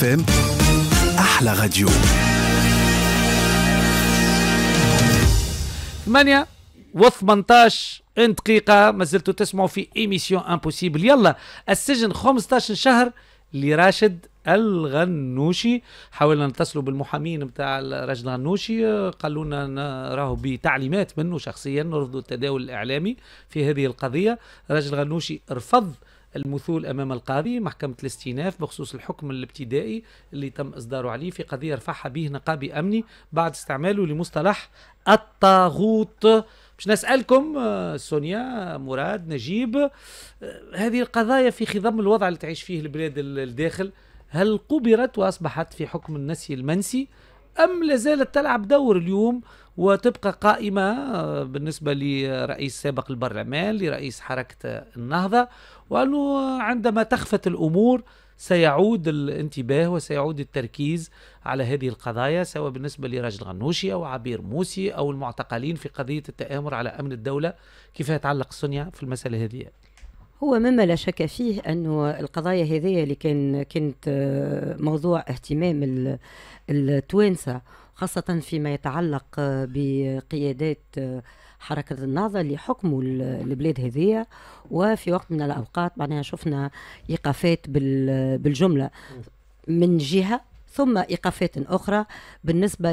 اف ام احلى راديو ثمانية و18 دقيقة ما زلتوا تسمعوا في ايميسيون امبوسيبل يلا السجن 15 شهر لراشد الغنوشي حاولنا نتصلوا بالمحامين بتاع الراجل الغنوشي قالوا لنا راهو بتعليمات منه شخصيا نرفضوا التداول الاعلامي في هذه القضيه الراجل الغنوشي رفض المثول أمام القاضي محكمة الاستئناف بخصوص الحكم الابتدائي اللي تم إصداره عليه في قضية رفعها به نقابي أمني بعد استعماله لمصطلح الطاغوت باش نسالكم آه، سونيا مراد نجيب آه، هذه القضايا في خضم الوضع اللي تعيش فيه البلاد الداخل هل قبرت واصبحت في حكم النسي المنسي ام لازالت تلعب دور اليوم وتبقى قائمة بالنسبة لرئيس سابق البرلمان لرئيس حركة النهضة وأنه عندما تخفت الأمور سيعود الانتباه وسيعود التركيز على هذه القضايا سواء بالنسبة لرجل غنوشي أو عبير موسي أو المعتقلين في قضية التآمر على أمن الدولة كيف يتعلق سونيا في المسألة هذه هو مما لا شك فيه أنه القضايا هذه اللي كان كانت موضوع اهتمام التوانسة خاصة فيما يتعلق بقيادات حركة النهضة اللي حكموا البلاد هذية وفي وقت من الأوقات معناها شفنا إيقافات بالجملة من جهة ثم ايقافات اخرى بالنسبه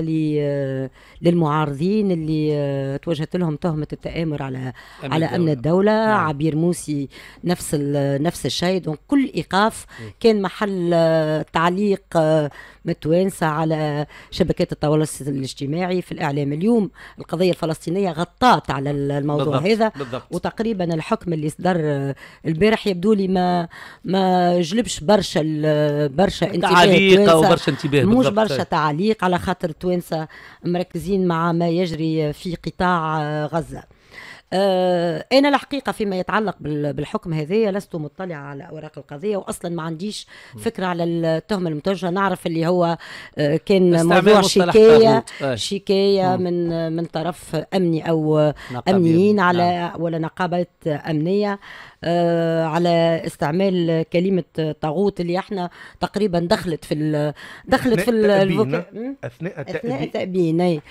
للمعارضين اللي آه، توجهت لهم تهمه التامر على أمن على الدولة. امن الدوله نعم. عبير موسي نفس نفس الشيء دونك كل ايقاف كان محل آه، تعليق آه، متوانسه على شبكات التواصل الاجتماعي في الاعلام اليوم القضيه الفلسطينيه غطات على الموضوع بالضبط. هذا بالضبط. وتقريبا الحكم اللي صدر البارح يبدو لي ما ما جلبش برشا برشا انتباه برشا انتباه مش برشا تعليق على خاطر التوانسه مركزين مع ما يجري في قطاع آه، غزه انا آه، الحقيقه فيما يتعلق بالحكم هذايا لست مطلعه على اوراق القضيه واصلا ما عنديش فكره على التهمه المتوجهه نعرف اللي هو آه، كان موضوع شكايه شكايه من من طرف امني او امنيين على نعم. ولا نقابات امنيه آه، على استعمال كلمه طاغوت اللي احنا تقريبا دخلت في دخلت في الفوك... اثناء التأبين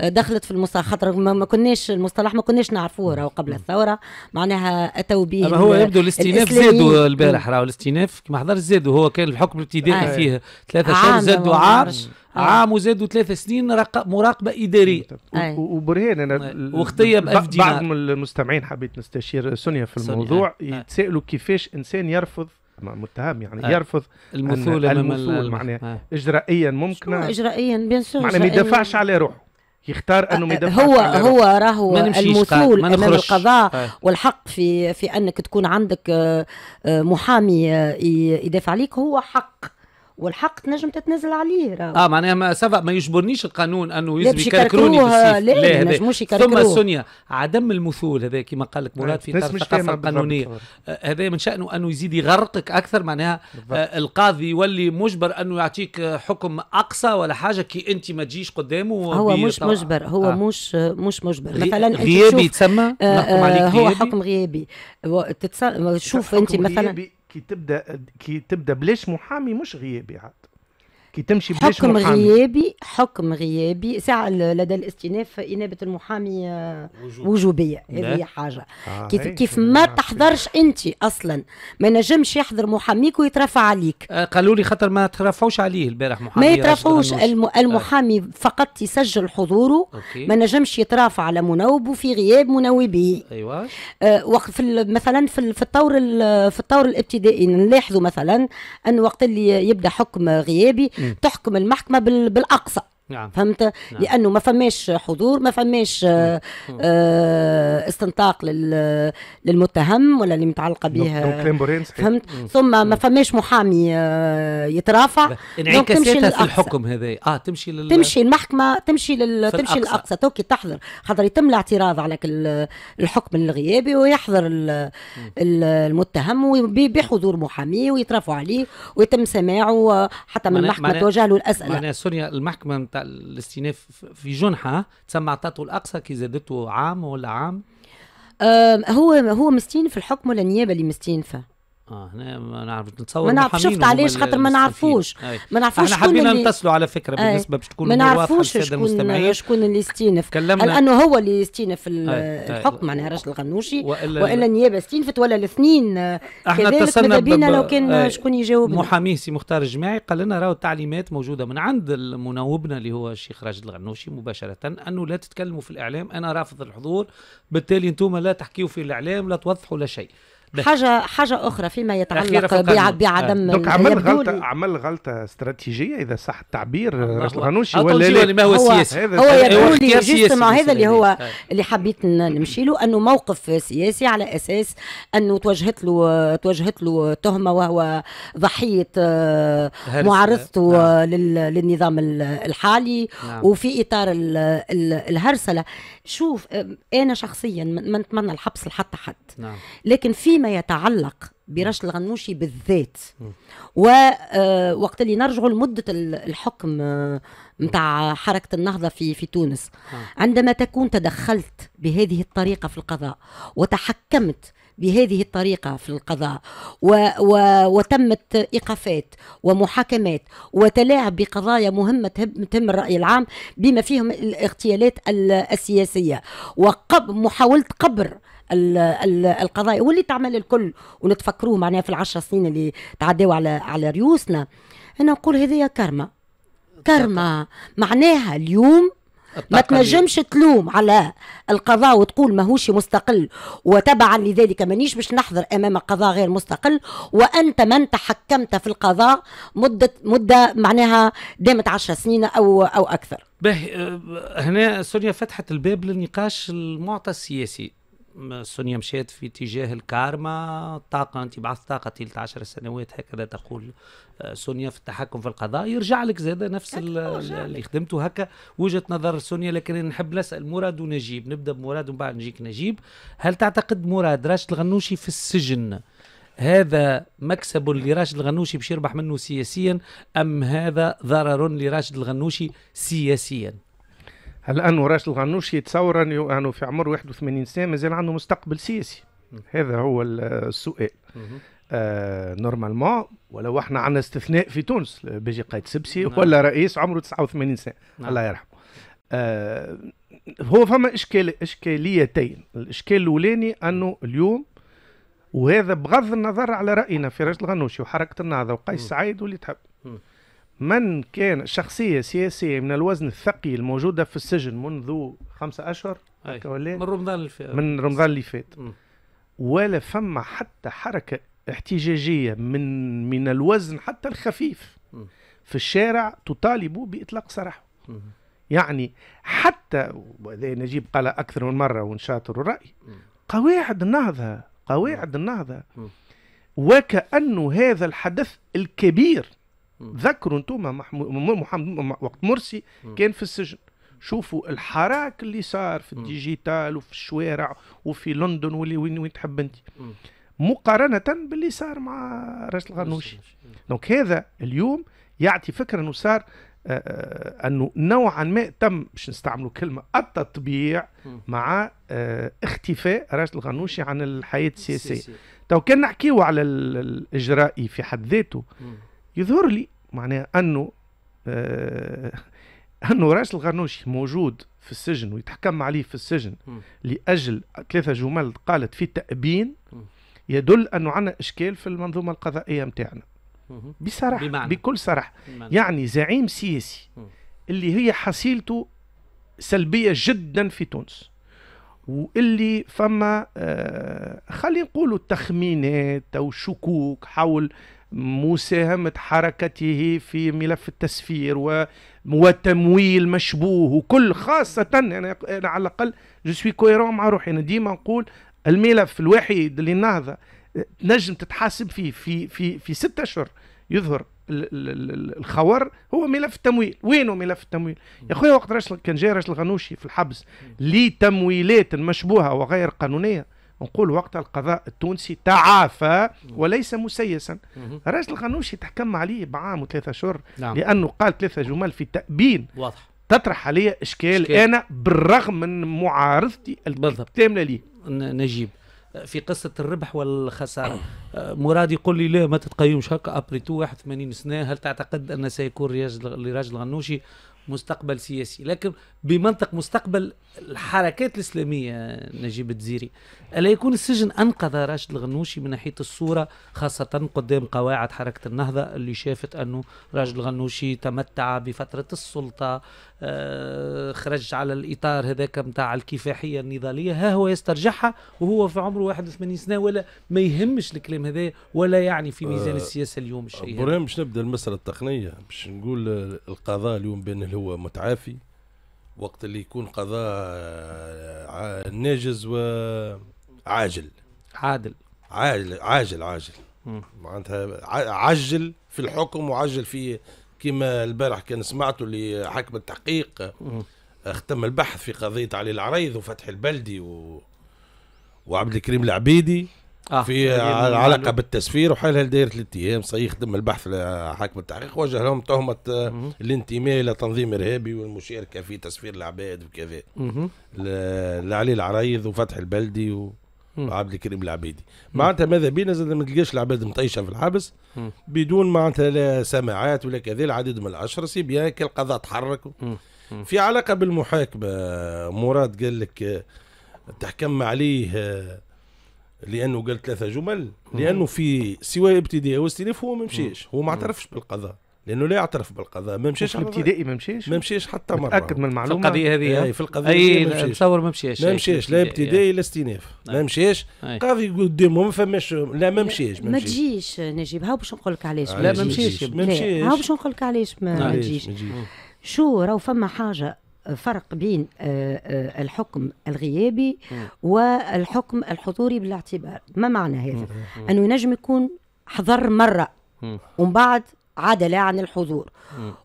دخلت في المصطلح خاطر ما كناش المصطلح ما كناش نعرفوه الثوره وقبل الثوره معناها اتوا به اما هو يبدو الاستئناف زادوا البارح راهو الاستئناف ما حضرش زادوا هو كان الحكم الابتدائي آه. فيه ثلاثه شهور زادوا عام آه. عام وزادوا ثلاثة سنين مراقبه اداريه آه. وبرهان انا وختيه بعض من المستمعين حبيت نستشير سونيا في الموضوع يتسالوا كيفاش انسان يرفض متهم يعني آه. يرفض المثول المثول معناها اجرائيا ممكن اجرائيا بيان سور معناها ما يدافعش على روحه يختار انه ما أه، هو هو راهو المسؤول امام القضاء هاي. والحق في في انك تكون عندك أه، أه، محامي يدافع عليك هو حق والحق تنجم تتنازل عليه راه اه معناها سافا ما يجبرنيش القانون انه يلزم يكركروني لا, مش نجموش ثم سونيا عدم المثول هذا كما قال لك نعم. مراد في اطار الثقافه القانونيه آه، هذا من شانه انه يزيد يغرقك اكثر معناها آه القاضي يولي مجبر انه يعطيك حكم اقصى ولا حاجه كي انت ما تجيش قدامه هو مش مجبر هو آه. مش مش مجبر مثلا غيابي تسمى آه هو حكم غيابي تتسم... شوف انت مثلا كي تبدا كي تبدا بلاش محامي مش غيابي عاد كي تمشي بلاش حكم محامي. غيابي حكم غيابي ساعة لدى الاستئناف إنابة المحامي آه، وجوبية هذه حاجة آه كيف, كيف ما تحضرش أنت أصلا ما نجمش يحضر محاميك ويترفع عليك آه، قالوا لي خاطر ما ترفعوش عليه البارح محامي ما يترفعوش المحامي آه. فقط يسجل حضوره أوكي. ما نجمش يترافع على مناوبه في غياب منوبه أيوة آه وقت في مثلا في الطور في الطور الابتدائي نلاحظوا مثلا أن وقت اللي يبدأ حكم غيابي م. تحكم المحكمه بالاقصى نعم. فهمت نعم. لانه ما فماش حضور ما فماش آه, نعم. آه، استنطاق للمتهم ولا اللي متعلقه نعم. به نعم. فهمت ثم ما فماش محامي آه يترافع انعكاساتها في الحكم هذا اه تمشي لل... تمشي المحكمه تمشي لل... تمشي للاقصى توكي تحضر خاطر يتم الاعتراض على الحكم الغيابي ويحضر ال... المتهم بحضور محامي ويترافع عليه ويتم سماعه حتى من المحكمه توجه له الاسئله معناها سونيا المحكمه الاستئناف في جنحه تسمى عطاته الاقصى كي زادته عام ولا عام هو هو مستين في الحكم ولا النيابه اللي مستين فيه اه هنا ما نعرف نتصور ما نعرف شفت علاش خاطر ما نعرفوش ما نعرفوش احنا حبينا نتصلوا على فكره بالنسبه باش تكون ما نعرفوش شكون شكون اللي يستينف تكلمنا لانه هو اللي يستينف الحكم معناها راجل الغنوشي والا, وإلا النيابه استينفت ولا الاثنين آه، احنا اتصلنا بينا لو كان شكون يجاوب محاميه سي مختار الجماعي قال لنا راهو التعليمات موجوده من عند مناوبنا اللي هو الشيخ راجل الغنوشي مباشره انه لا تتكلموا في الاعلام انا رافض الحضور بالتالي انتم لا تحكيوا في الاعلام لا توضحوا لا شيء حاجه حاجه اخرى فيما يتعلق بعدم دوك عمل غلطه عمل غلطه استراتيجيه اذا صح التعبير الغنوشي ولا لا ما هو سياسي هو يقول لي جست مع هذا اللي هو اللي حبيت نمشي له انه موقف سياسي على اساس انه توجهت له توجهت له تهمه وهو ضحيه آه، معارضته نعم. للنظام الحالي نعم. وفي اطار الهرسله شوف انا شخصيا ما نتمنى الحبس لحتى حد نعم. لكن في فيما يتعلق برشد الغنوشي بالذات ووقت آه، اللي نرجعوا لمدة الحكم نتاع آه، حركة النهضة في في تونس آه. عندما تكون تدخلت بهذه الطريقة في القضاء وتحكمت بهذه الطريقة في القضاء و و وتمت إيقافات ومحاكمات وتلاعب بقضايا مهمة تهم الرأي العام بما فيهم الاغتيالات السياسية وقب محاولة قبر القضايا واللي تعمل الكل ونتفكروه معناها في العشر سنين اللي تعداو على على ريوسنا انا نقول هذه كرمه كرمه معناها اليوم ما تنجمش تلوم على القضاء وتقول ماهوش مستقل وتبعا لذلك مانيش باش نحضر امام قضاء غير مستقل وانت من تحكمت في القضاء مده مده معناها دامت 10 سنين او او اكثر. باهي أه، هنا سوريا فتحت الباب للنقاش المعطى السياسي سونيا مشات في اتجاه الكارما طاقة أنت بعث طاقة تلت عشر سنوات هكذا تقول آه، سونيا في التحكم في القضاء يرجع لك زاد نفس اللي خدمته هكا وجهة نظر سونيا لكن نحب نسأل مراد ونجيب نبدأ بمراد ومن بعد نجيك نجيب هل تعتقد مراد راشد الغنوشي في السجن هذا مكسب لراشد الغنوشي باش يربح منه سياسيا أم هذا ضرر لراشد الغنوشي سياسيا؟ الان انه راشد الغنوشي يتصور انه في عمر 81 سنه مازال عنده مستقبل سياسي هذا هو السؤال آه نورمالمون ولو احنا عندنا استثناء في تونس بيجي قايد سبسي نعم. ولا رئيس عمره 89 سنه نعم. الله يرحمه آه هو فما اشكال اشكاليتين الاشكال الاولاني انه اليوم وهذا بغض النظر على راينا في راشد الغنوشي وحركه النهضه وقيس سعيد واللي تحب من كان شخصية سياسية من الوزن الثقيل موجودة في السجن منذ خمسة أشهر أي. من رمضان اللي فات من رمضان اللي فات ولا فما حتى حركة احتجاجية من من الوزن حتى الخفيف م. في الشارع تطالب بإطلاق سراحه يعني حتى نجيب قال أكثر من مرة ونشاطر الرأي قواعد النهضة قواعد النهضة وكأنه هذا الحدث الكبير ذكروا انتم محمد وقت مرسي كان في السجن شوفوا الحراك اللي صار في الديجيتال وفي الشوارع وفي لندن واللي وين وين تحب انت مقارنة باللي صار مع راشد الغنوشي دونك هذا اليوم يعطي فكرة انه صار آه، آه، انه نوعا ما تم باش نستعملوا كلمه التطبيع مع آه، اختفاء راشد الغنوشي عن الحياه السياسيه تو كان نحكيو على الاجرائي في حد ذاته يظهر لي معناها أنه آه، أنه راس الغرنوشي موجود في السجن ويتحكم عليه في السجن لأجل ثلاثة جمل قالت في تأبين يدل أنه عندنا إشكال في المنظومة القضائية نتاعنا بصراحة بمعنى. بكل صراحة بمعنى. يعني زعيم سياسي اللي هي حصيلته سلبية جدا في تونس واللي فما آه، خلينا نقولوا تخمينات او شكوك حول مساهمة حركته في ملف التسفير وتمويل مشبوه وكل خاصة أنا, أنا على الأقل جو سوي كويرون مع روحي أنا ديما نقول الملف الوحيد اللي النهضة نجم تتحاسب فيه في في في ستة أشهر يظهر الخور هو ملف التمويل وينه ملف التمويل يا خويا وقت كان جاي راشل الغنوشي في الحبس لتمويلات مشبوهة وغير قانونية نقول وقت القضاء التونسي تعافى وليس مسيسا الراجل الغنوشي تحكم عليه بعام وثلاثة أشهر نعم. لأنه قال ثلاثة جمل في تأبين واضح تطرح علي إشكال, إشكال أنا بالرغم من معارضتي بالضبط ليه نجيب في قصة الربح والخسارة آه، مراد يقول لي لا ما تتقيمش هكا أبري تو 81 سنة هل تعتقد أن سيكون لراجل الغنوشي مستقبل سياسي لكن بمنطق مستقبل الحركات الإسلامية نجيب الدزيري ألا يكون السجن أنقذ راشد الغنوشي من ناحية الصورة خاصة قدام قواعد حركة النهضة اللي شافت أنه راشد الغنوشي تمتع بفترة السلطة آه، خرج على الإطار هذاك متاع الكفاحية النضالية ها هو يسترجعها وهو في عمره 81 سنة ولا ما يهمش الكلام هذا ولا يعني في ميزان آه، السياسة اليوم الشيء أبراهيم باش نبدأ المسألة التقنية باش نقول القضاء اليوم بأنه هو متعافي وقت اللي يكون قضاء آه، ناجز وعاجل عادل عاجل عاجل عاجل معناتها عجل في الحكم وعجل في كما البارح كان سمعته حكم التحقيق اختم البحث في قضيه علي العريض وفتح البلدي و... وعبد الكريم العبيدي آه. في يعني علاقه بالتسفير وحالها دايره الاتهام ايام سيخدم البحث حاكم التحقيق وجه لهم تهمه آه، الانتماء الى تنظيم ارهابي والمشاركه في تسفير العباد وكذا لعلي العريض وفتح البلدي و... وعبد الكريم العبيدي معناتها ماذا بينا زاد ما تلقاش العباد مطيشه في الحبس مم. بدون معناتها لا سماعات ولا كذا العديد من الاشهر سي بيان القضاء تحرك في علاقه بالمحاكمه مراد قال لك تحكم عليه آه، لانه قال ثلاثه جمل لانه في سوى ابتدائي واستئناف هو ما مشاش هو ما اعترفش بالقضاء لانه لا يعترف بالقضاء ما مشاش الابتدائي ما مشاش ما مشاش حتى مره متاكد من المعلومه في القضيه هذه اي في القضيه اي نتصور ما مشاش ما مشاش لا ابتدائي لا استئناف ما مشاش قاضي قدامه ما فماش لا ما مشاش ما تجيش نجيب هاو باش نقول لك علاش لا ما مشاش ما مشاش هاو باش نقول لك علاش ما تجيش شو راهو فما حاجه فرق بين آه، آه، الحكم الغيابي والحكم الحضوري بالاعتبار ما معنى هذا أنه ينجم يكون حضر مرة ومن بعد عدل عن الحضور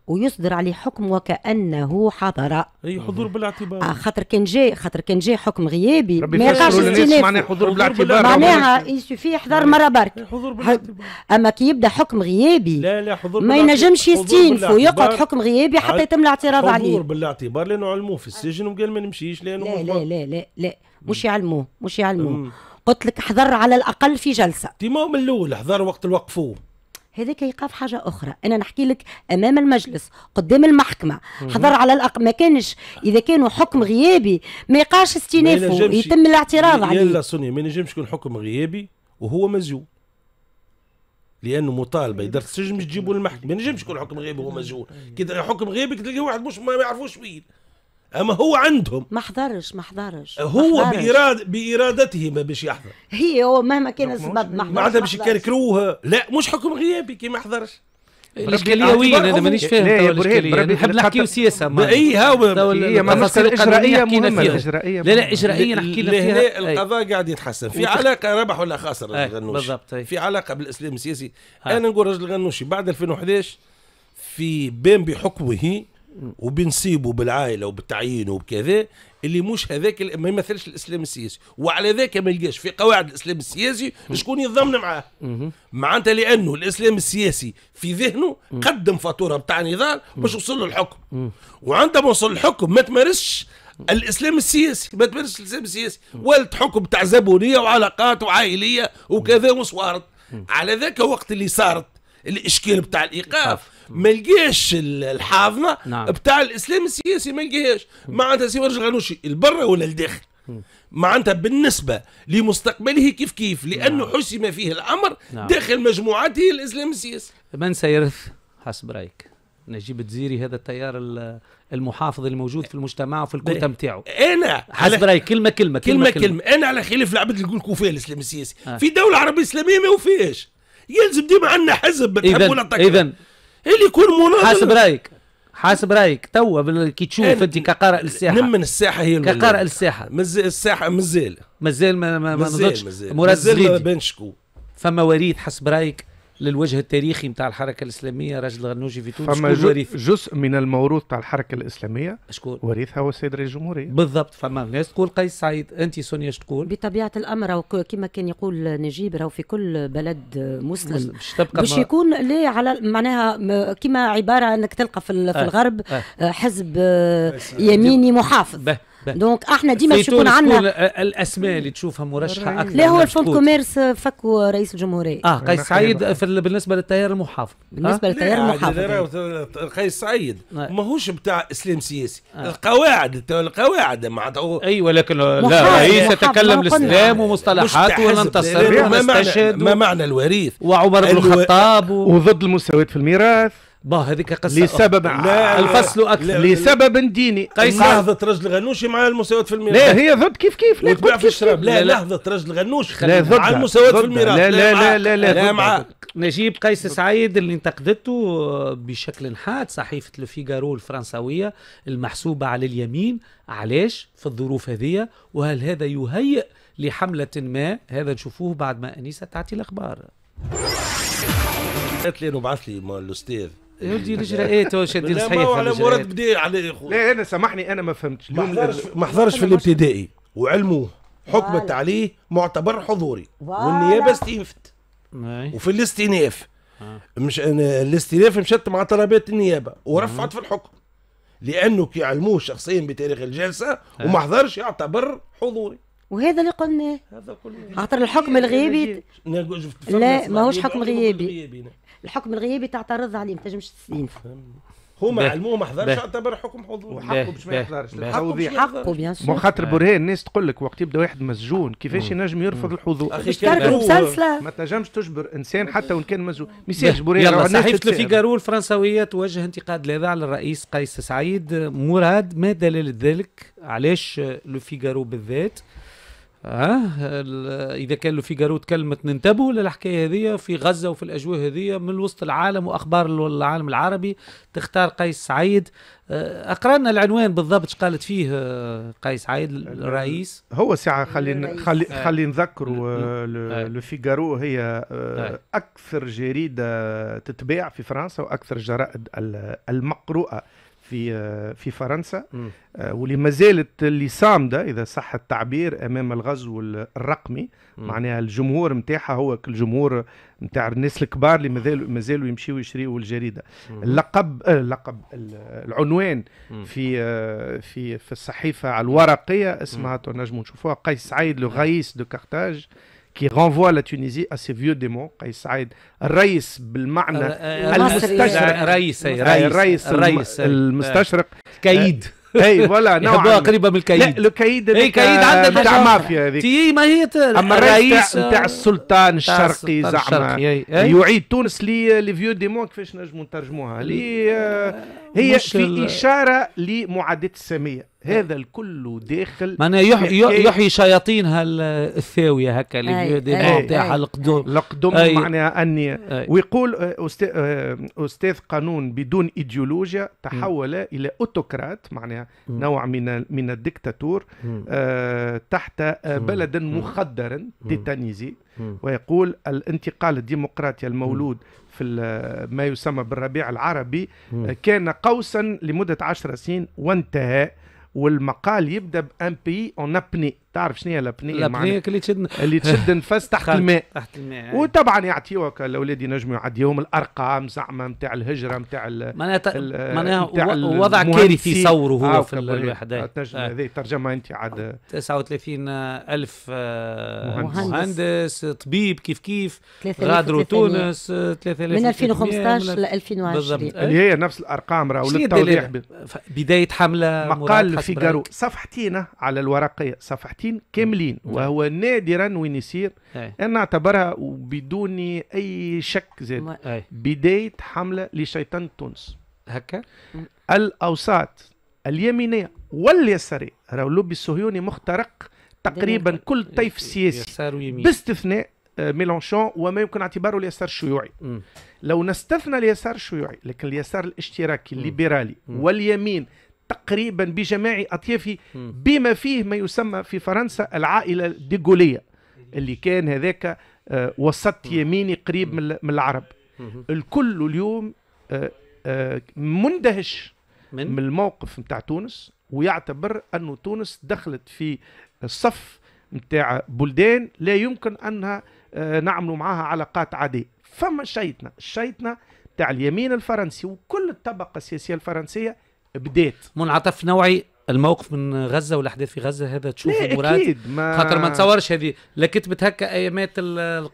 ويصدر عليه حكم وكانه حضر اي حضور بالاعتبار آه، خاطر كان جاي خاطر كان جاي حكم غيابي ما يقاش استئناف معناها حضور بالاعتبار معناها يسوفي يحضر مره برك حضور بالاعتبار اما كي يبدا حكم غيابي لا لا حضور ما ينجمش يستينف ويقعد حكم غيابي حتى يتم الاعتراض عليه حضور بالاعتبار لانه علموه في السجن وقال ما نمشيش لانه لا لا لا لا, لا. مش يعلموه مش يعلموه قلت لك حضر على الاقل في جلسه ديما من الاول حضر وقت اللي وقفوه هذاك يقع في حاجه اخرى انا نحكي لك امام المجلس قدام المحكمه حضر على الاقل ما كانش اذا كانوا حكم غيابي ما يقعش استئناف يتم الاعتراض عليه لا سونيا ما ينجمش يكون حكم غيابي وهو مزيون لانه مطالبه اداره السجن مش تجيبوا للمحكمه ما ينجمش يكون حكم غيابي وهو مزيون كي حكم غيابي تلقى واحد مش ما يعرفوش مين اما هو عندهم ما حضرش ما حضرش هو بإراد بارادته ما باش يحضر هي هو مهما كان السبب ما حضرش معناتها باش يكركروها لا مش حكم غيابي كي ما حضرش الاشكاليه وين انا مانيش فاهم لا نحب نحكيو سياسه ما اي هاو هي مناصر اجرائيه مهمه الاجرائيه لا لا اجرائيه نحكي لك فيها القضاء قاعد يتحسن في علاقه ربح ولا خسر الغنوشي في علاقه بالاسلام السياسي انا نقول رجل الغنوشي بعد 2011 في بين بحكمه وبنصيبه بالعائله وبالتعيين وبكذا اللي مش هذاك ما يمثلش الاسلام السياسي وعلى ذاك ما يلقاش في قواعد الاسلام السياسي شكون ينضمنا معاه معناتها لانه الاسلام السياسي في ذهنه قدم فاتوره بتاع نضال باش يوصل له الحكم وعندما وصل الحكم ما تمارسش الاسلام السياسي ما تمارسش الاسلام السياسي ولد حكم بتاع زبونيه وعلاقات وعائليه وكذا وصوارد على ذاك وقت اللي صارت الاشكال بتاع الايقاف ما لقاش الحاضنه نعم. بتاع الاسلام السياسي ما لقاهاش معناتها سي ورج غنوشي البرة ولا الداخل معناتها بالنسبه لمستقبله كيف كيف لانه نعم. حسم فيه الامر نعم. داخل مجموعته الاسلام السياسي من سيرث حسب رايك نجيب تزيري هذا التيار المحافظ الموجود في المجتمع وفي الكوتا نتاعو انا حسب رايك كلمه كلمه كلمه كلمه, كلمة. انا على خلاف العبد اللي يقول وفيه الاسلام السياسي آه. في دوله عربيه اسلاميه ما وفيهاش يلزم ديما عندنا حزب تحبونا اذا اللي يكون مناضل حاسب رايك حاسب رايك توا كي تشوف إيه، انت كقارئ الساحه نمن الساحه هي كقارئ الساحه مزال الساحه مازال مازال ما ما نضجش مراد الزريدي فما وريد حسب رايك للوجه التاريخي نتاع الحركه الاسلاميه راجل الغنوجي في تونس فما جزء من الموروث تاع الحركه الاسلاميه شكون وريثها هو السيد رئيس الجمهوريه بالضبط فما ناس تقول قيس سعيد انت سونيا اش تقول بطبيعه الامر كما كان يقول نجيب راهو في كل بلد مسلم باش تبقى باش يكون ليه على معناها كما عباره انك تلقى في, في آه. الغرب آه. آه، حزب يميني محافظ دونك احنا ديما باش يكون عندنا الاسماء اللي تشوفها مرشحه اكثر لا هو الفوند كوميرس آه، فكوا رئيس الجمهوريه اه قيس سعيد بالنسبه للتيار المحافظ بالنسبه للتيار المحافظ قيس سعيد آه. ماهوش بتاع اسلام سياسي آه. القواعد القواعد معناتها ايوه لكن لا رئيس يتكلم الاسلام ومصطلحات وننتصر ما معنى الوريث وعمر بن الخطاب وضد المساواه في الميراث با هذيك قصه لسبب لا الفصل اكثر لا لسبب ديني قيس لحظه رجل غنوشي مع المساواه في الميراث لا هي ضد كيف كيف لا وتبيع في الشراب لا, لحظه رجل غنوشي لا ضد مع المساواه في الميراث لا لا لا لا لا, لا مع نجيب قيس سعيد اللي انتقدته بشكل حاد صحيفه لو فيغارو الفرنسويه المحسوبه على اليمين علاش في الظروف هذه وهل هذا يهيئ لحمله ما هذا نشوفوه بعد ما انيسه تعطي الاخبار قالت لي انه بعث لي الاستاذ يودي رجله ايه تو شادين صحيح ما على مراد عليه لا انا سامحني انا ما فهمتش ما حضرش في الابتدائي وعلموه حكمت عليه معتبر حضوري والنيابه استئنفت وفي الاستئناف آه. مش الاستئناف مشت مع طلبات النيابه ورفعت في الحكم لانه علموه شخصيا بتاريخ الجلسه وما حضرش يعتبر حضوري وهذا اللي قلناه هذا كله خاطر الحكم الغيابي لا ماهوش حكم غيابي الحكم الغيابي تعترض عليه ما تنجمش هو ما علموه ما حضرش اعتبر حكم حضور وحقه باش ما يحضرش حقه بيان سور خاطر برهان الناس تقول لك وقت يبدا واحد مسجون كيفاش ينجم يرفض الحضور اخي مسلسله ما تنجمش تجبر انسان حتى وان كان مسجون ما يسالش برهان يلا صحيفه الفيجارو الفرنسويه توجه انتقاد لهذا على الرئيس قيس سعيد مراد ما دلاله ذلك علاش لو فيجارو بالذات اه اذا كان له في تكلمت كلمه ننتبهوا للحكايه هذه في غزه وفي الاجواء هذه من وسط العالم واخبار العالم العربي تختار قيس سعيد آه، اقرانا العنوان بالضبط ايش قالت فيه آه، قيس سعيد الرئيس هو ساعه خلينا خلي آه. خلي نذكروا لو فيجارو هي اكثر جريده تتباع في فرنسا واكثر الجرائد المقروءه في آه، في فرنسا آه، واللي ما زالت اللي صامده اذا صح التعبير امام الغزو الرقمي معناها الجمهور نتاعها هو الجمهور نتاع الناس الكبار اللي ما مازالوا يمشيوا يشريوا الجريده اللقب آه، اللقب العنوان في في في الصحيفه الورقيه اسمها تنجموا نشوفوها قيس سعيد لو غايس دو كارتاج كي رانفوا لا تونيزي ا سي فيو ديمون قيس سعيد الرئيس بالمعنى المستشرق رئيس الرئيس الرئيس المستشرق كيد اي فوالا نوعا قريبه من الكيد لا الكيد اي كيد عندنا تاع مافيا هذيك تي ما هي اما الرئيس نتاع السلطان الشرقي زعما يعيد تونس لي لي فيو ديمون كيفاش نجموا نترجموها لي هي في اشاره لمعاداه الساميه هذا الكل داخل معناها يحيي يحيي, شياطين هالثاويه هكا اللي تاعها القدوم القدوم معناها اني ويقول آه، أستاذ, آه، استاذ قانون بدون ايديولوجيا تحول م. الى اوتوكرات معناها نوع من من الدكتاتور آه تحت آه، بلد مخدر تيتانيزي ويقول الانتقال الديمقراطي المولود في ما يسمى بالربيع العربي كان قوسا لمدة عشر سنين وانتهى Et le un en Apnée. تعرف شنو هي الابنيه الابنيه اللي تشد اللي تشد النفس تحت الماء تحت الماء وطبعا يعطيوك الاولاد ينجموا يعديهم الارقام زعما نتاع الهجره نتاع معناها معناها وضع كارثي صوره هو آه، في الواحد آه، تنجم آه. هذه ترجمه انت عاد 39 الف مهندس, مهندس طبيب كيف كيف غادروا تونس 3000 من 2015 ل 2020 اللي هي نفس الارقام راهو للتوضيح بدايه حمله مقال فيجارو صفحتينا على الورقيه صفحتين ساعتين كاملين نعم. وهو نادرا وين يصير انا اعتبرها بدون اي شك زاد بدايه حمله لشيطان تونس هكا الاوساط اليمينيه واليساريه راهو اللوبي الصهيوني مخترق تقريبا كل طيف سياسي باستثناء آه، ميلانشون وما يمكن اعتباره اليسار الشيوعي لو نستثنى اليسار الشيوعي لكن اليسار الاشتراكي الليبرالي واليمين تقريبا بجميع أطيافه بما فيه ما يسمى في فرنسا العائلة ديغولية اللي كان هذاك آه، وسط يميني قريب من العرب الكل اليوم آه، آه، مندهش من, من الموقف نتاع تونس ويعتبر أنه تونس دخلت في الصف نتاع بلدان لا يمكن أنها نعملوا معها علاقات عادية فما شيطنة الشيطنة تاع اليمين الفرنسي وكل الطبقة السياسية الفرنسية بديت منعطف نوعي الموقف من غزه والاحداث في غزه هذا تشوف المراد اكيد ما خاطر ما تصورش هذه لا كتبت هكا ايامات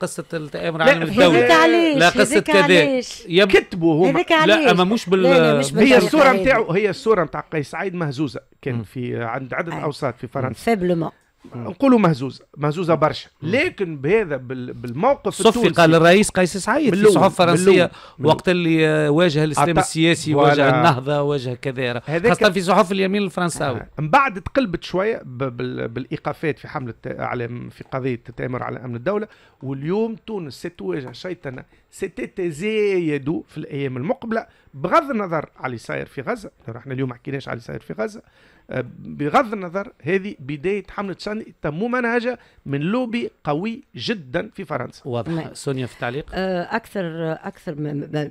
قصه التامر العالمي الدولي هذيك لا قصه كذا يب... كتبوا هما لا اما مش بال لا مش هي الصوره نتاعو هي الصوره نتاع قيس سعيد مهزوزه كان في عند عدد أيوه. اوساط في فرنسا فابلومون نقولوا مهزوزه مهزوزه برشا لكن بهذا بالموقف صفي قال الرئيس قيس سعيد في الصحف الفرنسيه وقت اللي آه، واجه الاسلام السياسي واجه النهضه واجه كذا خاصه في صحف اليمين الفرنساوي آه. من بعد تقلبت شويه بالايقافات في حمله على في قضيه التامر على امن الدوله واليوم تونس ستواجه شيطنه ستتزايد في الايام المقبله بغض النظر على اللي صاير في غزه احنا اليوم ما حكيناش على اللي صاير في غزه بغض النظر هذه بداية حملة ساني تم منهجة من لوبي قوي جدا في فرنسا واضح نعم. سونيا في التعليق آه، أكثر أكثر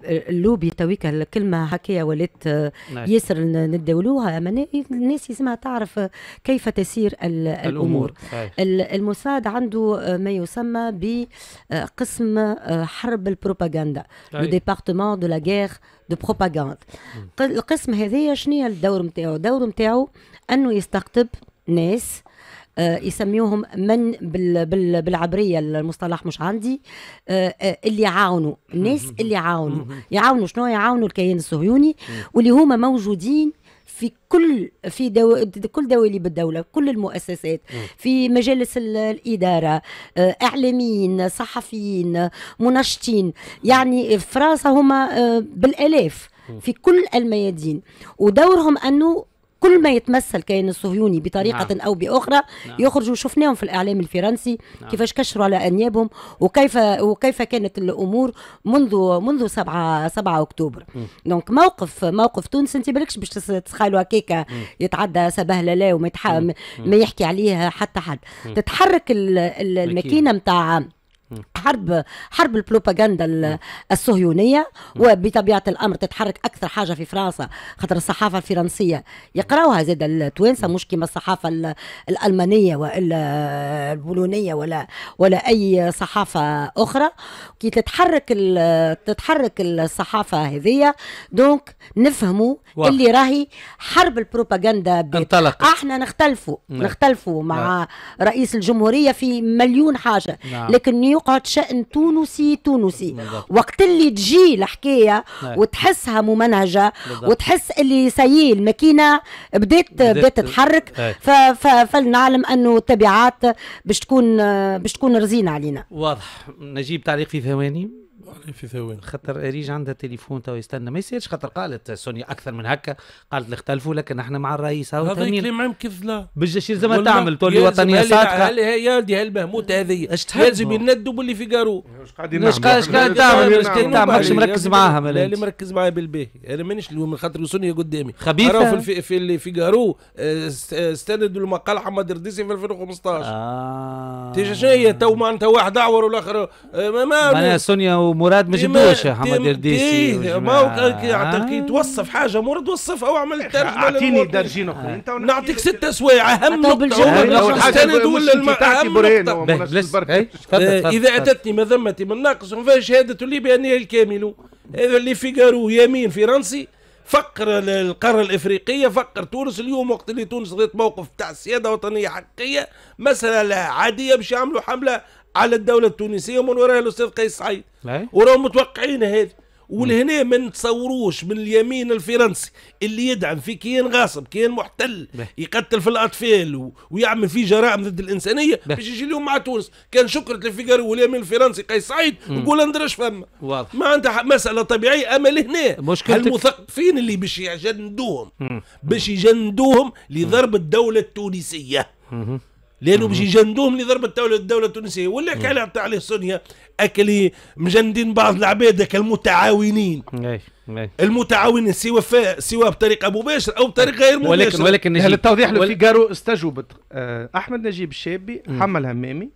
اللوبي تويك الكلمة هكايا ولات آه، نعم. ياسر نداولوها الناس يسمع تعرف كيف تسير الأمور الموساد عنده ما يسمى بقسم آه، حرب البروباغندا لو ديبارتمون دو لا دو بروباغاند القسم هذايا شنو الدور نتاعو الدور نتاعو انه يستقطب ناس آه، يسميوهم من بال بال بالعبريه المصطلح مش عندي آه، آه، اللي يعاونوا الناس اللي يعاونوا يعاونوا شنو يعاونوا الكيان الصهيوني واللي هما موجودين في كل في دو كل دواليب الدوله كل المؤسسات في مجالس الاداره آه، اعلاميين صحفيين منشطين يعني فرنسا هما آه، بالالاف في كل الميادين ودورهم انه كل ما يتمثل كيان الصهيوني بطريقه نعم. او باخرى نعم. يخرجوا شفناهم في الاعلام الفرنسي نعم. كيفاش كشروا على انيابهم وكيف وكيف كانت الامور منذ منذ 7 7 اكتوبر دونك موقف موقف تونس انت بالكش باش تتخيلوا هكاك يتعدى سبهلله وما ما يحكي عليها حتى حد تتحرك الماكينه نتاع حرب حرب البروباغندا نعم. الصهيونيه نعم. وبطبيعه الامر تتحرك اكثر حاجه في فرنسا خاطر الصحافه الفرنسيه يقراوها زاد التوانسه مش كما الصحافه الالمانيه والا البولونيه ولا ولا اي صحافه اخرى كي تتحرك تتحرك الصحافه هذيا دونك نفهموا اللي راهي حرب البروباغندا انطلقت آه، احنا نختلفوا نعم. نختلفوا مع رئيس الجمهوريه في مليون حاجه لكن يقعد شأن تونسي تونسي وقت اللي تجي الحكاية نعم. وتحسها ممنهجة وتحس اللي سيي الماكينة بدات بدات تتحرك فلنعلم أنه التبعات باش تكون باش تكون رزينة علينا واضح نجيب تعليق في ثواني يعني في ثواني خاطر اريج عندها تليفون تو يستنى ما يصيرش خاطر قالت سونيا اكثر من هكا قالت اللي اختلفوا لكن احنا مع الرئيس هذا كلام عام كيف لا بالجشير زعما تعمل تولي وطنيه صادقه يا ولدي هالبهموت هذه اش تحب لازم يندوا باللي في قارو اش قاعد اش قاعد تعمل اش قاعد تعمل ماكش مركز معاها لا اللي مركز معاها بالباهي انا مانيش من خاطر سونيا قدامي خبيثه في في اللي في قارو آه، آه، استندوا المقال حمد رديسي في 2015 اه تيجي شنو هي تو معناتها واحد اعور والاخر آه، ما ما سونيا مراد ما جبدوش محمد الديسي ما هو توصف حاجه مراد وصفها واعمل ترجمه اعطيني درجين اخويا آه. نعطيك ست سوايع اهم نقطه السند ولا إيه؟ آه، اذا اتتني مذمتي من ناقص فيها شهاده لي بانها الكامل هذا اللي فيجارو يمين فرنسي فقر القاره الافريقيه فقر تونس اليوم وقت اللي تونس غيرت موقف تاع السياده وطنيه حقيقيه مساله عاديه باش يعملوا حمله على الدوله التونسيه ومن وراها الاستاذ قيس سعيد إيه؟ وراهم متوقعين هذه ولهنا ما نتصوروش من اليمين الفرنسي اللي يدعم في كيان غاصب كيان محتل يقتل في الاطفال و... ويعمل فيه جرائم ضد الانسانيه باش يجي اليوم مع تونس كان شكرة الفيجارو واليمين الفرنسي قيس سعيد نقول اندرش فما واضح ما عندها مساله طبيعيه اما لهنا مشكلتك... المثقفين اللي باش يجندوهم باش يجندوهم لضرب الدوله التونسيه لانه مش يجندوهم لضرب الدوله الدوله التونسيه ولا كان عطى عليه سونيا اكلي إيه؟ مجندين بعض العباد المتعاونين المتعاونين سواء سواء بطريقه مباشره او بطريقه غير مباشره ولكن ولكن للتوضيح لو في استجوبت آه، احمد نجيب الشابي حمل همامي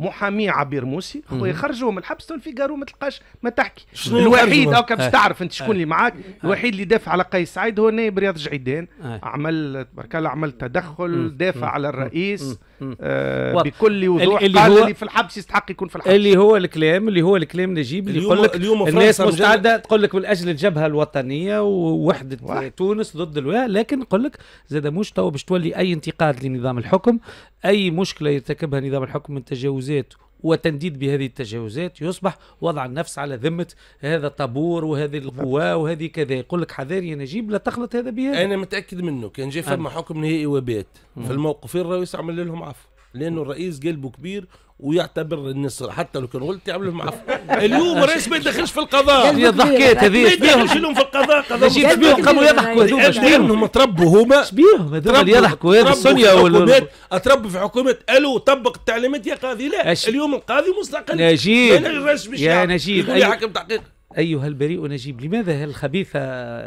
محامي عبير موسي خويا خرجوه من الحبس الفيجارو ما تلقاش ما تحكي الوحيد هكا باش آه. تعرف انت شكون اللي آه. معاك آه. الوحيد اللي دافع على قيس سعيد هو نائب رياض جعيدان عمل تبارك الله عمل تدخل دافع على الرئيس آه بكل وضوح اللي هو اللي في الحبس يستحق يكون في الحبس اللي هو الكلام اللي هو الكلام نجيب اللي يقول لك الناس مستعده تقول لك من اجل الجبهه الوطنيه ووحده واحد. تونس ضد الولاء لكن نقول لك زاد مش تو باش تولي اي انتقاد لنظام الحكم اي مشكله يرتكبها نظام الحكم من تجاوز التجاوزات وتنديد بهذه التجاوزات يصبح وضع النفس على ذمة هذا طابور وهذه القوى وهذه كذا يقول لك حذار يا نجيب لا تخلط هذا بهذا أنا متأكد منه كان جاء فما حكم نهائي وبات في الموقفين الرئيس عمل لهم عفو لانه الرئيس قلبه كبير ويعتبر النصر حتى لو كان غلط يعملوا معفو اليوم الرئيس ما يدخلش في القضاء هي ضحكيت هذه ما يدخلش لهم في القضاء قضاء شبيهم قاموا يضحكوا هذوما شبيهم تربوا هما شبيهم هذوما اللي يضحكوا هذا السنيا اتربوا في حكومه الو طبق التعليمات يا قاضي لا اليوم القاضي مستقل نجيب يا نجيب يا نجيب أيوه. حكم تحقيق ايها البريء نجيب لماذا الخبيثه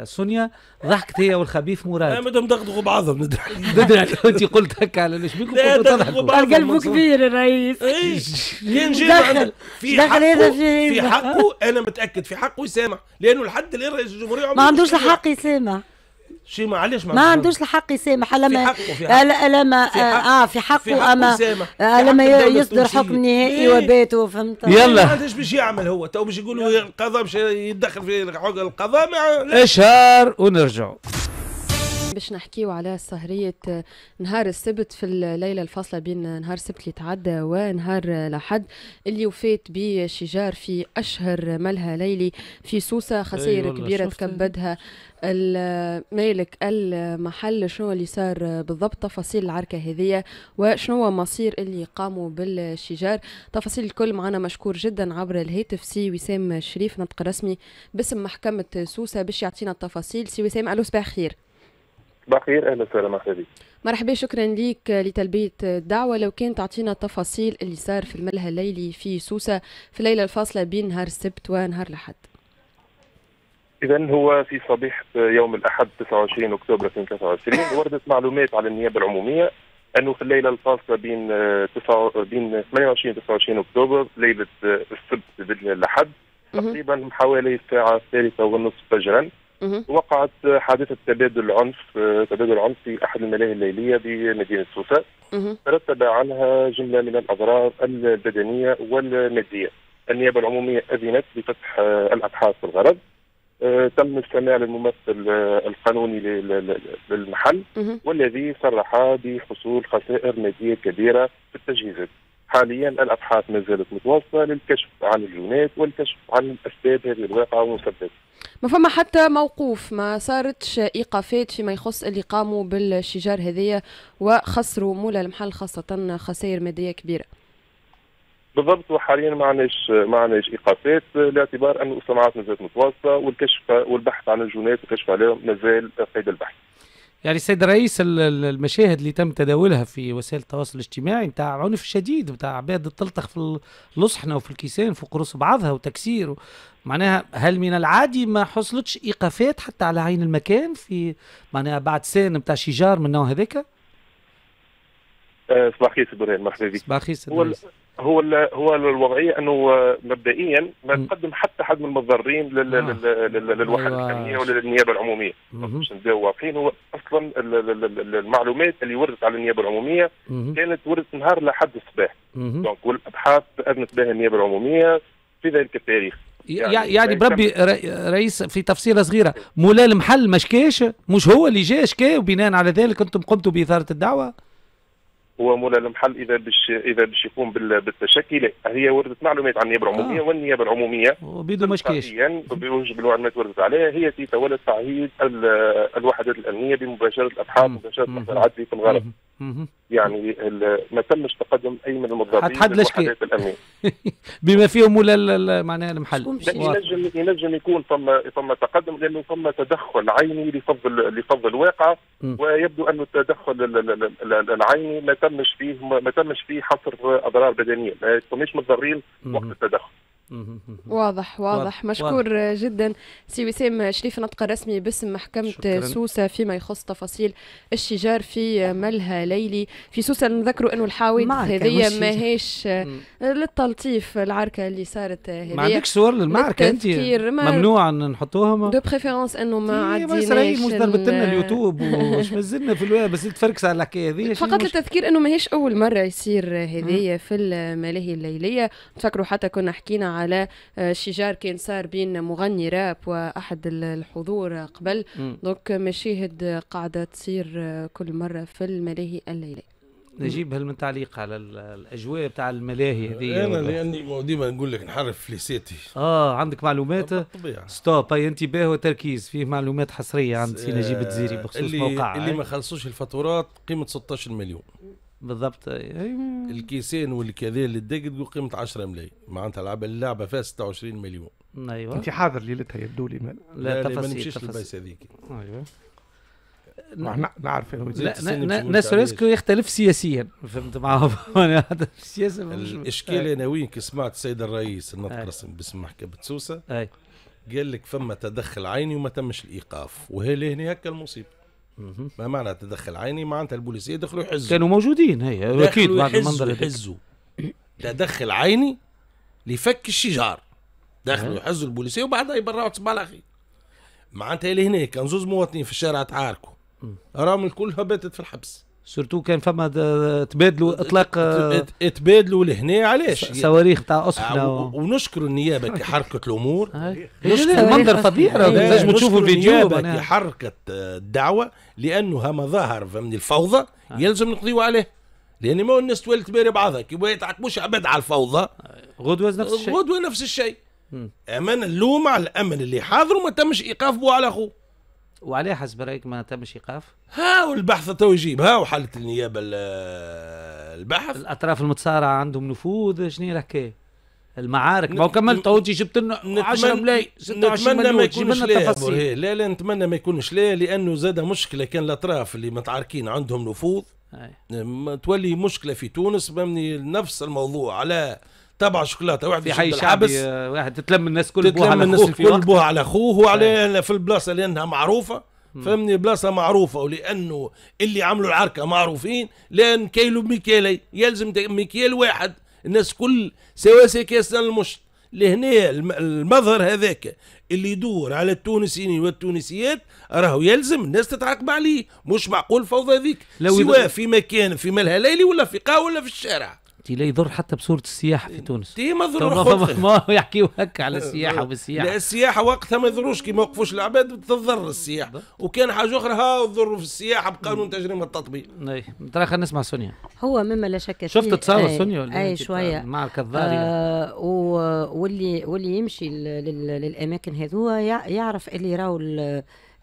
سونيا ضحكت هي والخبيث مراد لا مادام دغدغوا بعضهم ندرك انت قلت هكا على الشبيك قال قلبه كبير الرئيس إيه. كان دخل في دخل هذا في حقه انا متاكد في حقه يسامح لانه لحد الان رئيس الجمهوريه ما عندوش الحق يسامح شي ما ما, ما عندوش الحق يسامح الا ما الا ما اه في حقه اما الا ما يصدر حكم نهائي إيه؟ وباته فهمت يلا ما عندوش باش يعمل هو تو باش يقولوا القضاء باش يدخل في القضاء اشهار ونرجعوا باش نحكيو على سهرية نهار السبت في الليلة الفاصلة بين نهار السبت اللي تعدى ونهار الأحد اللي وفات بشجار في أشهر ملهى ليلي في سوسة خسائر كبيرة تكبدها المالك المحل شنو اللي صار بالضبط تفاصيل العركة هذية وشنو مصير اللي قاموا بالشجار تفاصيل الكل معنا مشكور جدا عبر الهاتف سي وسام شريف نطق رسمي باسم محكمة سوسة باش يعطينا التفاصيل سي وسام ألو صباح خير بخير اهلا وسهلا مرحبا مرحبا شكرا لك لتلبيه الدعوه لو كان تعطينا التفاصيل اللي صار في الملهى الليلي في سوسه في الليله الفاصله بين نهار السبت ونهار الاحد اذا هو في صبيحه يوم الاحد 29 اكتوبر 2023 وردت معلومات على النيابه العموميه انه في الليله الفاصله بين تسعة بين 28 29 اكتوبر ليله السبت الاحد تقريبا حوالي الساعه الثالثه والنصف فجرا وقعت حادثه تبادل عنف تبادل عنف في احد الملاهي الليليه بمدينه سوسه ترتب عنها جمله من الاضرار البدنيه والماديه النيابه العموميه اذنت بفتح الابحاث بالغرض آه، تم استماع للممثل القانوني للمحل والذي صرح بحصول خسائر ماديه كبيره في التجهيزات حاليا الابحاث ما زالت متواصله للكشف عن الجينات والكشف عن اسباب هذه الواقعه والمسببات. ما فما حتى موقوف ما صارتش ايقافات فيما يخص اللي قاموا بالشجار هذية وخسروا مولى المحل خاصه خسائر ماديه كبيره. بالضبط وحاليا ما عندناش ما عندناش ايقافات لاعتبار ان ما مازالت متواصله والكشف والبحث عن الجينات والكشف ما مازال قيد البحث. يعني السيد الرئيس المشاهد اللي تم تداولها في وسائل التواصل الاجتماعي نتاع عنف شديد نتاع عباد تلطخ في اللصحنة وفي الكيسان فوق رؤوس بعضها وتكسير معناها هل من العادي ما حصلتش ايقافات حتى على عين المكان في معناها بعد سن نتاع شجار من النوع هذاك؟ آه، صباح الخير سي برهان مرحبا بك صباح الخير هو هو الوضعيه انه آه، مبدئيا ما تقدم حتى حد من المتضررين آه. للوحده أيوة. الامنيه ولا للنيابه العموميه باش نبداو واضحين هو اصلا المعلومات اللي وردت على النيابه العموميه كانت وردت نهار لحد الصباح دونك والابحاث اذنت بها النيابه العموميه في ذلك التاريخ يعني, يعني بربي رئيس في تفصيله صغيره مولا المحل ما مش هو اللي جاش كي وبناء على ذلك انتم قمتوا باثاره الدعوه هو مولا المحل اذا باش اذا باش يقوم بالتشكي هي وردت معلومات عن النيابه العموميه آه. والنيابه العموميه وبدون مشكلش بوجه المعلومات وردت عليها هي تتولى تعهيد الوحدات الامنيه بمباشره الابحاث مباشره العدلي في الغرب يعني ما تمش تقدم اي من المتضررين حد الاشكال الامنيه بما فيهم ولا معناها المحل ينجم ينجم يكون ثم ثم تقدم لانه ثم تدخل عيني لفض لفض الواقع ويبدو انه التدخل العيني ما تمش فيه ما تمش فيه حصر اضرار بدنيه ما تمش متضررين وقت التدخل واضح واضح مشكور واضح. جدا سي وسام شريف نطق رسمي باسم محكمة سوسة فيما يخص تفاصيل الشجار في ملهى ليلي في سوسة نذكروا أنه الحاويد هذه ماهيش للتلطيف العركة اللي صارت هذه ما عندكش صور للمعركة أنت ممنوع أن ما دو بريفيرونس أنه ما إيه، عديناش مش ضربت لنا اليوتيوب ومش مازلنا في الواقع بس تفركس على الحكاية هذه فقط للتذكير أنه ماهيش أول مرة يصير هذايا في الملاهي الليلية تفكروا حتى كنا حكينا على آه، شجار كان صار بين مغني راب واحد الحضور قبل دونك مشاهد قاعده تصير آه، كل مره في الملاهي الليليه نجيب هل من تعليق على الاجواء بتاع الملاهي هذه انا لاني ديما نقول لك نحرف في اه عندك معلومات ستوب اي انتباه وتركيز فيه معلومات حصريه عند سي نجيب الجزيري بخصوص اللي موقع اللي ما خلصوش الفاتورات قيمه 16 مليون بالضبط الكيسين والكذا اللي تدق تقول قيمه 10 ملايين معناتها اللعبه اللعبه فيها 26 مليون ايوه انت حاضر ليلتها يبدو لي مال. لا, لا ما نمشيش للبيس هذيك ايوه نعرف نعرف ناس ريسكو يختلف سياسيا فهمت معاهم السياسه الاشكال انا وين كي سمعت السيد الرئيس الناطق باسم محكمه سوسه قال لك فما تدخل عيني وما تمش الايقاف وهي هنا هكا المصيبه ما معنى تدخل عيني معناتها البوليسيه دخلوا يحزوا كانوا موجودين هي اكيد بعد المنظر يحزوا تدخل عيني لفك الشجار دخلوا يحزوا البوليسيه وبعدها يبرعوا تسمع الاخير معناتها هنا كان زوز مواطنين في الشارع تعاركوا راهم الكل باتت في الحبس سورتو كان فما تبادلوا اطلاق تبادلوا لهنا علاش صواريخ تاع اصحنا آه، و... ونشكر النيابه كي حركت الامور المنظر فظيع لازم تشوفوا الفيديو كي حركت إيه، آه، الدعوه لانه مظاهر من الفوضى آه. يلزم نقضيوا عليه لان ما الناس تولي تباري بعضها كي بغيت مش عباد على الفوضى غدوه نفس الشيء غدوه نفس الشيء امان اللوم على الامن اللي حاضر وما تمش ايقاف بو على اخوه وعليه حسب رايك ما تمش ايقاف؟ ها والبحث تو يجيب ها وحاله النيابه البحث الاطراف المتصارعه عندهم نفوذ شنو الحكايه؟ المعارك ما كملت اهو جبت لنا 10 ملاي 26 نتمنى ما يكونش ليه لا لا نتمنى ما يكونش ليه لانه زاد مشكله كان الاطراف اللي متعاركين عندهم نفوذ تولي مشكله في تونس بمني نفس الموضوع على تبع شوكولاته واحد في حي الحبس آه، واحد تتلم الناس كل تتلم بوها الناس كل بوها على اخوه وعلى إيه. في البلاصه لانها معروفه فهمني بلاصه معروفه ولانه اللي عملوا العركه معروفين لان كيلو بمكيالي يلزم مكيال واحد الناس كل سواسي كاس المشط لهنا المظهر هذاك اللي يدور على التونسيين والتونسيات راهو يلزم الناس تتعاقب عليه مش معقول فوضى ذيك سواء في مكان في ملهى ليلي ولا في قهوه ولا في الشارع تي لا يضر حتى بصوره السياحه في تونس تي ما ضر ما يحكيو هكا على السياحه وبالسياحه لا السياحه وقتها ما يضروش كي ما وقفوش العباد تضر السياحه وكان حاجه اخرى ها تضر في السياحه بقانون تجريم التطبيق اي ترى خلينا نسمع سونيا هو مما لا شك فيه شفت تصور سونيا ولا اي إيه؟ شويه مع الكذاري آه واللي واللي يمشي للاماكن هذو يعرف اللي راهو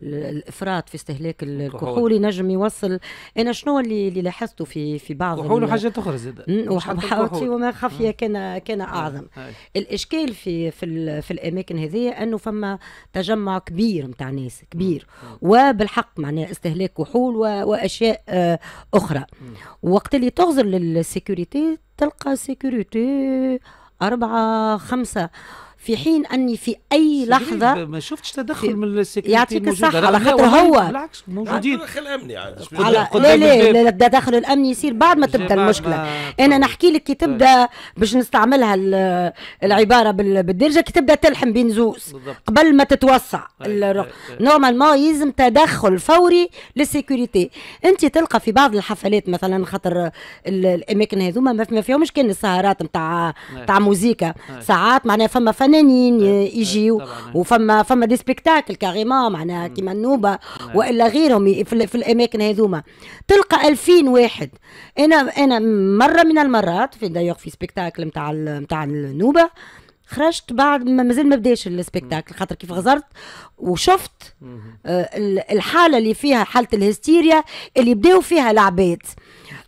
الافراط في استهلاك الكحول ينجم يوصل انا شنو اللي اللي لاحظته في في بعض الكحول وحاجات اخرى زاد وما خفيه كان كان اعظم هاي. الاشكال في في, في الاماكن هذه انه فما تجمع كبير نتاع ناس كبير وبالحق معناها استهلاك كحول واشياء آه، اخرى وقت اللي تغزر للسيكوريتي تلقى سيكوريتي أربعة خمسة في حين اني في اي لحظه ما شفتش تدخل من السكيورتي يعطيك الصحه على خاطر هو بالعكس موجودين التدخل الامني على يعني. لا لا التدخل الامني يصير بعد ما تبدا المشكله انا نحكي لك كي طيب. تبدا باش نستعملها العباره بالدرجه كي تبدا تلحم بين زوز قبل ما تتوسع نورمالمون طيب، طيب، يلزم تدخل فوري للسيكوريتي انت تلقى في بعض الحفلات مثلا خاطر الاماكن هذوما ما فيهمش كان السهرات نتاع نتاع نعم. موزيكا نعم. ساعات معناها فما فن فنانين إيه، يجيو إيه، وفما فما دي سبيكتاكل كاريما معناها كيما النوبه نعم. والا غيرهم في, الاماكن هذوما تلقى 2000 واحد انا انا مره من المرات في دايوغ في سبيكتاكل نتاع نتاع النوبه خرجت بعد ما مازال ما بداش السبيكتاكل خاطر كيف غزرت وشفت آه، الحاله اللي فيها حاله الهستيريا اللي بداوا فيها العباد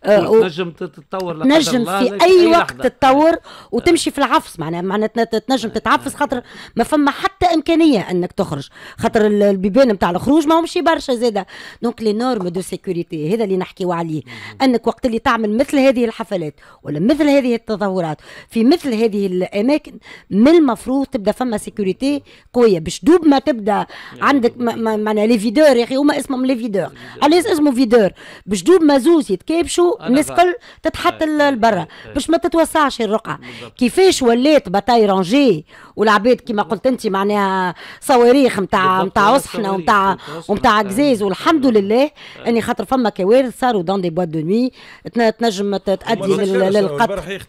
آه، تنجم تتطور تنجم في اي وقت تتطور وتمشي في العفص معناها معناها تنجم آه، تتعفص آه. خاطر ما فما حتى امكانيه انك تخرج خاطر البيبان نتاع الخروج ما همشي برشا زاده دونك لي نورم دو سيكوريتي هذا اللي نحكيو عليه انك وقت اللي تعمل مثل هذه الحفلات ولا مثل هذه التظاهرات في مثل هذه الاماكن من المفروض تبدا فما سيكوريتي قويه باش دوب ما تبدا عندك معناها لي فيدور يا اخي هما اسمهم لي فيدور علاش اسمه فيدور باش دوب ما زوز يتكابشوا الناس كل تتحط إيه، إيه، لبرا إيه، باش ما تتوسعش الرقعه كيفاش ولات باتاي رانجي والعباد كما قلت انت معناها صواريخ نتاع نتاع اصحنا ونتاع ونتاع قزاز والحمد لله آه. اني خاطر فما كوارث صاروا دون دي بواد دو نوي تنجم تؤدي للقتل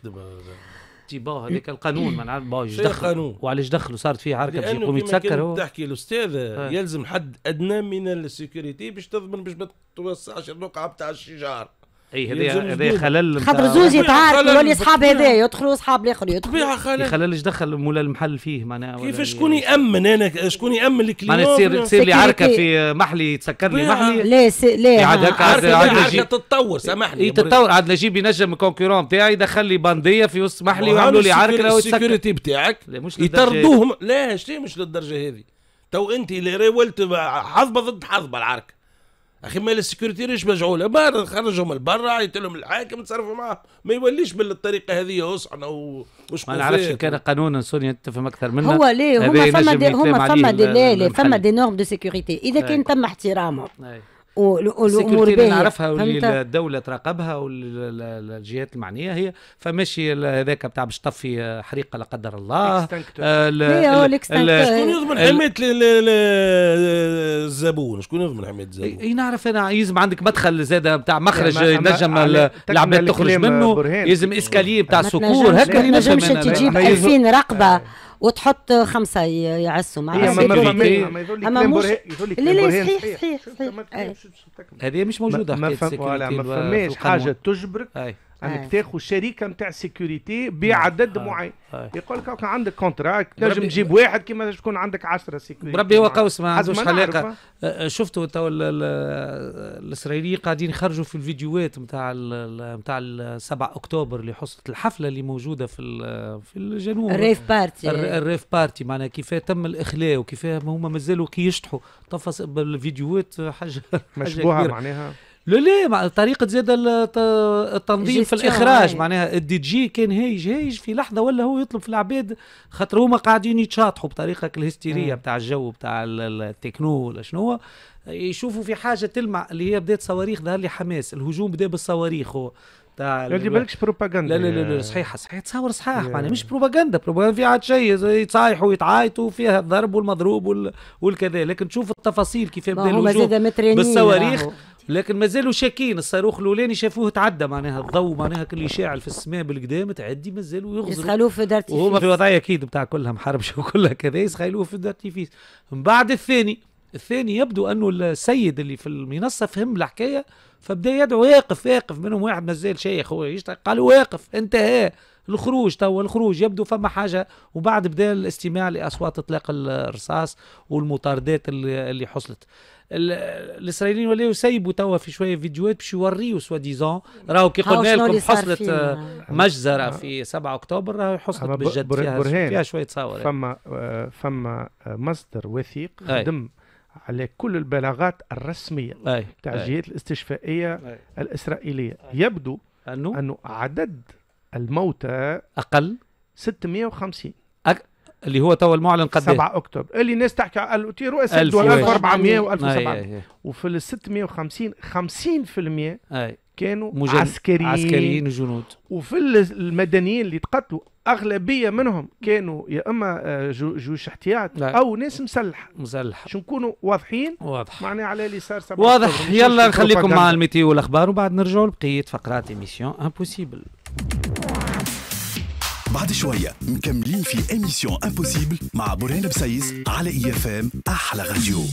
تيبا هذاك القانون ما نعرف باش دخل وعلاش دخلوا صارت فيه حركه باش يقوم يتسكر هو تحكي الاستاذ آه. يلزم حد ادنى من السيكوريتي باش تضمن باش ما توسعش الرقعه بتاع الشجار اي هذا خلل خاطر زوج يتعارك يولي اصحاب هذا يدخلوا اصحاب الاخر يدخلوا خلل إيه، خلل اش دخل مولا المحل فيه معناها كيف إيه؟ شكون يامن انا شكون يامن الكليون معناها تصير تصير لي عركه في محلي تسكر لي محلي لا لا يعني عاد هكا عاد تتطور سامحني إيه، تتطور عاد نجيب ينجم الكونكورون بتاعي يدخل لي بنديه في وسط محلي ويعملوا لي عركه السكيورتي بتاعك يطردوهم لا شتي مش للدرجه هذه تو انت اللي ريولت حظبه ضد حظبه العركه اخي مال السكيورتي ليش مجعوله؟ ما خرجهم لبرا عيط لهم الحاكم تصرفوا معاه ما يوليش بالطريقه هذه وصحنا وش ما نعرفش كان قانون سوريا تفهم اكثر منه هو ليه هما فما دي هما فما دي لا فما دي نورم دو سيكوريتي اذا كان نعم. تم احترامهم نعم. والامور اللي نعرفها واللي الدوله تراقبها والجهات المعنيه هي فماشي هذاك بتاع باش تطفي حريقه لا قدر الله آه، شكون يضمن حمايه الزبون شكون يضمن حمايه الزبون اي نعرف انا يلزم عندك مدخل زاده بتاع مخرج ينجم العباد تخرج منه يلزم اسكاليه بتاع سكور هكا ينجمش تجيب 2000 رقبه آه. وتحط خمسه يعسوا معاها اما مش لا لا صحيح صحيح صحيح هذه مش موجوده ما فماش حاجه تجبرك انك يعني تاخذ شركه نتاع سيكوريتي بعدد آه. معين آه. يقول لك عندك كونتراك تنجم تجيب واحد كيما تكون عندك 10 سيكوريتي بربي هو قوس ما عندوش حلاقه شفتوا تو الاسرائيليين قاعدين يخرجوا في الفيديوهات نتاع نتاع 7 اكتوبر اللي حصلت الحفله اللي موجوده في في الجنوب الريف بارتي الريف بارتي معناها كيفاه تم الاخلاء وكيفاه هما مازالوا كي يشطحوا تفص بالفيديوهات حاجه مشبوهه معناها لا لا طريقة زاد التنظيم في الإخراج هاي. معناها الدي جي كان هايج هايج في لحظة ولا هو يطلب في العباد خاطر هما قاعدين يتشاطحوا بطريقة الهستيرية إيه. بتاع الجو بتاع التكنو ولا شنو يشوفوا في حاجة تلمع اللي هي بدات صواريخ ظهر لي حماس الهجوم بدا بالصواريخ هو تاع لا دي بالكش بروباغندا لا لا لا, لا صحيح صحيح تصور صحيح معناها مش بروباغندا بروباغندا فيها عاد شيء يتصايحوا يتعايطوا فيها الضرب والمضروب والكذا لكن تشوف التفاصيل كيف بدا الهجوم بالصواريخ لكن مازالوا شاكين الصاروخ الاولاني شافوه تعدى معناها الضوء معناها كل شاعل في السماء بالقدام تعدي مازالوا يغزروا يسخلوه في دارتيفيس وهما في وضعيه اكيد بتاع كلها محربشه وكلها كذا يسخيلوه في دارتيفيس من بعد الثاني الثاني يبدو انه السيد اللي في المنصه فهم الحكايه فبدا يدعو واقف واقف منهم واحد مازال شيخ هو يشتغل قال واقف انتهى الخروج توا الخروج يبدو فما حاجه وبعد بدا الاستماع لاصوات اطلاق الرصاص والمطاردات اللي, اللي حصلت الاسرائيليين ولاو يسيبوا توا في شويه فيديوهات باش يوريوا سوا ديزون راهو كي قلنا لكم حصلت آه، مجزره في 7 اكتوبر راهو حصلت بالجد فيها, فيها شويه تصاور فما آه، فما آه، مصدر وثيق خدم على كل البلاغات الرسميه تاع الجهات الاستشفائيه أي. الاسرائيليه أي. يبدو انه انه عدد الموتى اقل 650 أك... اللي هو تو المعلن قد 7 إيه؟ اكتوبر اللي الناس تحكي قالوا تيروا 1400 و1700 وفي ال 650 50% اي كانوا مجن... عسكريين عسكريين وجنود وفي المدنيين اللي تقتلوا اغلبيه منهم كانوا يا اما آه، جيوش احتياط او ناس مسلحه مسلحه شو نكونوا واضحين واضح معناها على اللي صار واضح يلا نخليكم مع الميتي والاخبار وبعد نرجعوا لبقيه فقرات ايميسيون امبوسيبل بعد شوية مكملين في اميسيون امبوسيبل مع برهان بسيس على اي اف ام احلى راديو